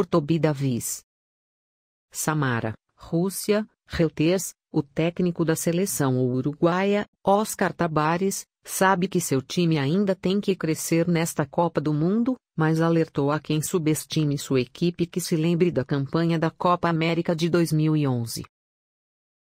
por Tobi Davis. Samara, Rússia, Reuters, o técnico da seleção uruguaia, Oscar Tabares, sabe que seu time ainda tem que crescer nesta Copa do Mundo, mas alertou a quem subestime sua equipe que se lembre da campanha da Copa América de 2011.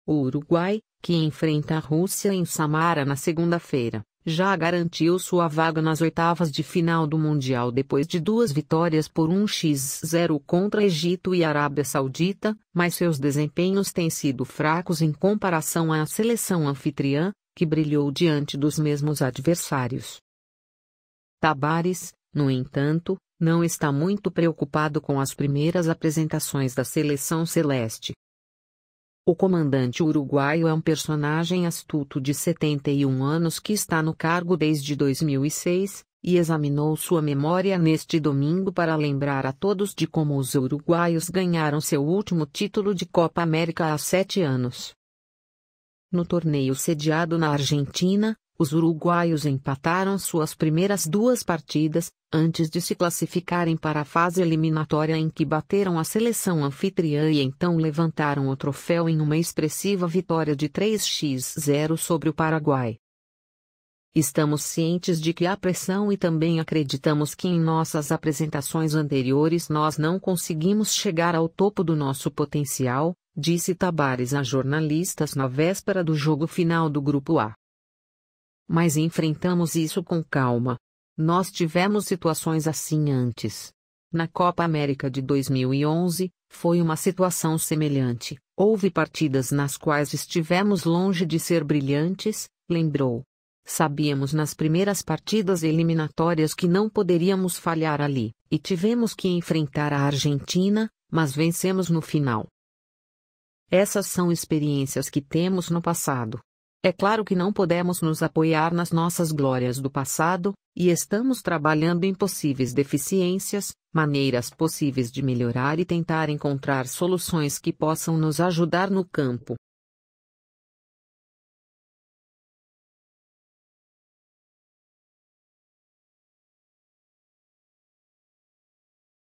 O Uruguai, que enfrenta a Rússia em Samara na segunda-feira, já garantiu sua vaga nas oitavas de final do Mundial depois de duas vitórias por 1x0 contra Egito e Arábia Saudita, mas seus desempenhos têm sido fracos em comparação à seleção anfitriã, que brilhou diante dos mesmos adversários. Tabares, no entanto, não está muito preocupado com as primeiras apresentações da seleção celeste. O comandante uruguaio é um personagem astuto de 71 anos que está no cargo desde 2006 e examinou sua memória neste domingo para lembrar a todos de como os uruguaios ganharam seu último título de Copa América há sete anos. No torneio sediado na Argentina, os uruguaios empataram suas primeiras duas partidas, antes de se classificarem para a fase eliminatória em que bateram a seleção anfitriã e então levantaram o troféu em uma expressiva vitória de 3x0 sobre o Paraguai. Estamos cientes de que há pressão e também acreditamos que em nossas apresentações anteriores nós não conseguimos chegar ao topo do nosso potencial, disse Tabares a jornalistas na véspera do jogo final do Grupo A mas enfrentamos isso com calma. Nós tivemos situações assim antes. Na Copa América de 2011, foi uma situação semelhante. Houve partidas nas quais estivemos longe de ser brilhantes, lembrou. Sabíamos nas primeiras partidas eliminatórias que não poderíamos falhar ali, e tivemos que enfrentar a Argentina, mas vencemos no final. Essas são experiências que temos no passado, é claro que não podemos nos apoiar nas nossas glórias do passado, e estamos trabalhando em possíveis deficiências, maneiras possíveis de melhorar e tentar encontrar soluções que possam nos ajudar no campo.